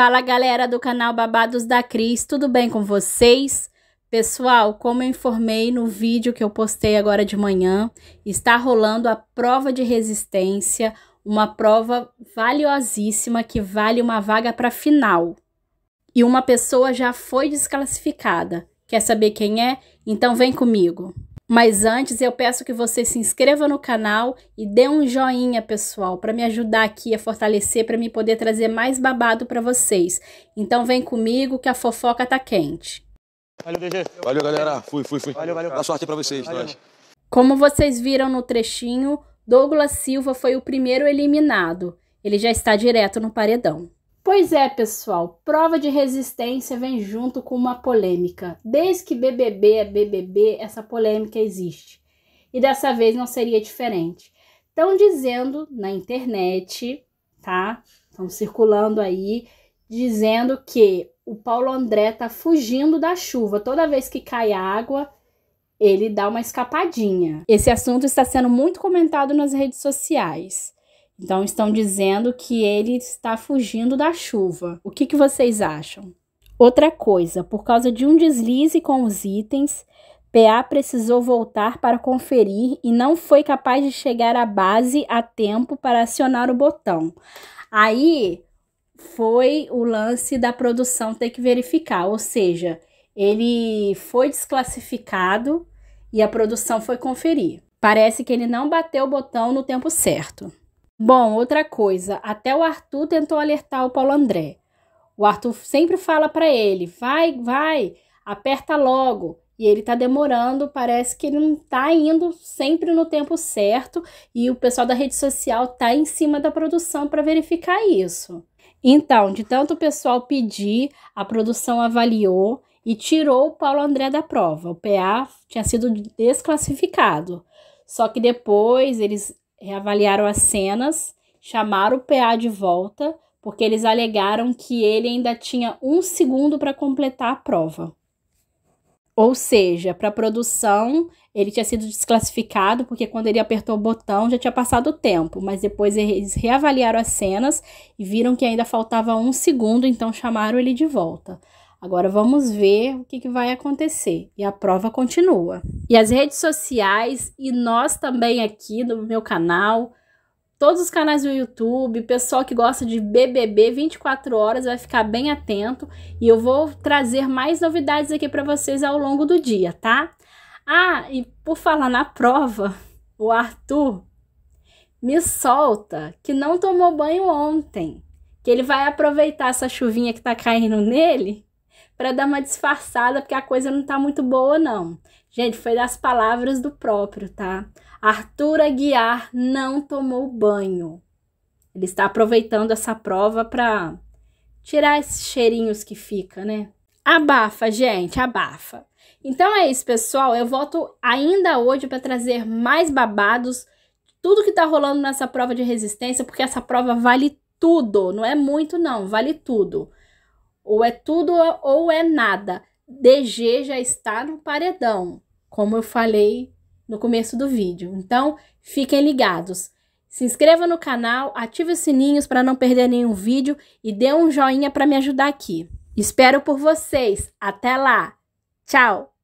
Fala galera do canal Babados da Cris, tudo bem com vocês? Pessoal, como eu informei no vídeo que eu postei agora de manhã, está rolando a prova de resistência, uma prova valiosíssima que vale uma vaga para final. E uma pessoa já foi desclassificada. Quer saber quem é? Então vem comigo. Mas antes eu peço que você se inscreva no canal e dê um joinha, pessoal, para me ajudar aqui a fortalecer, para me poder trazer mais babado para vocês. Então vem comigo que a fofoca tá quente. Valeu, DG. Valeu, galera. Fui, fui, fui. Valeu, valeu. Boa sorte para vocês, valeu. nós. Como vocês viram no trechinho, Douglas Silva foi o primeiro eliminado. Ele já está direto no paredão. Pois é, pessoal, prova de resistência vem junto com uma polêmica. Desde que BBB é BBB, essa polêmica existe. E dessa vez não seria diferente. Estão dizendo na internet, tá? Estão circulando aí, dizendo que o Paulo André tá fugindo da chuva. Toda vez que cai água, ele dá uma escapadinha. Esse assunto está sendo muito comentado nas redes sociais. Então estão dizendo que ele está fugindo da chuva. O que, que vocês acham? Outra coisa, por causa de um deslize com os itens, PA precisou voltar para conferir e não foi capaz de chegar à base a tempo para acionar o botão. Aí foi o lance da produção ter que verificar, ou seja, ele foi desclassificado e a produção foi conferir. Parece que ele não bateu o botão no tempo certo. Bom, outra coisa, até o Arthur tentou alertar o Paulo André. O Arthur sempre fala para ele: vai, vai, aperta logo. E ele tá demorando, parece que ele não tá indo sempre no tempo certo e o pessoal da rede social tá em cima da produção para verificar isso. Então, de tanto o pessoal pedir, a produção avaliou e tirou o Paulo André da prova. O PA tinha sido desclassificado. Só que depois eles reavaliaram as cenas, chamaram o PA de volta, porque eles alegaram que ele ainda tinha um segundo para completar a prova. Ou seja, para a produção, ele tinha sido desclassificado, porque quando ele apertou o botão já tinha passado o tempo, mas depois eles reavaliaram as cenas e viram que ainda faltava um segundo, então chamaram ele de volta. Agora vamos ver o que, que, vai acontecer. E a prova continua. E as redes sociais e nós também aqui no meu canal, todos os canais do YouTube, pessoal que gosta de BBB 24 horas vai ficar bem atento e eu vou trazer mais novidades aqui para vocês ao longo do dia, tá? Ah, e por falar na prova, o Arthur me solta que não tomou banho ontem, que ele vai aproveitar essa chuvinha que tá caindo nele para dar uma disfarçada, porque a coisa não tá muito boa, não. Gente, foi das palavras do próprio, tá? Arthur Aguiar não tomou banho. Ele está aproveitando essa prova para tirar esses cheirinhos que fica, né? Abafa, gente, abafa. Então é isso, pessoal. Eu volto ainda hoje para trazer mais babados, tudo que tá rolando nessa prova de resistência, porque essa prova vale tudo, não é muito não, vale tudo. Ou é tudo ou é nada. DG já está no paredão, como eu falei no começo do vídeo. Então, fiquem ligados. Se inscreva no canal, ative os sininhos para não perder nenhum vídeo e dê um joinha para me ajudar aqui. Espero por vocês. Até lá. Tchau.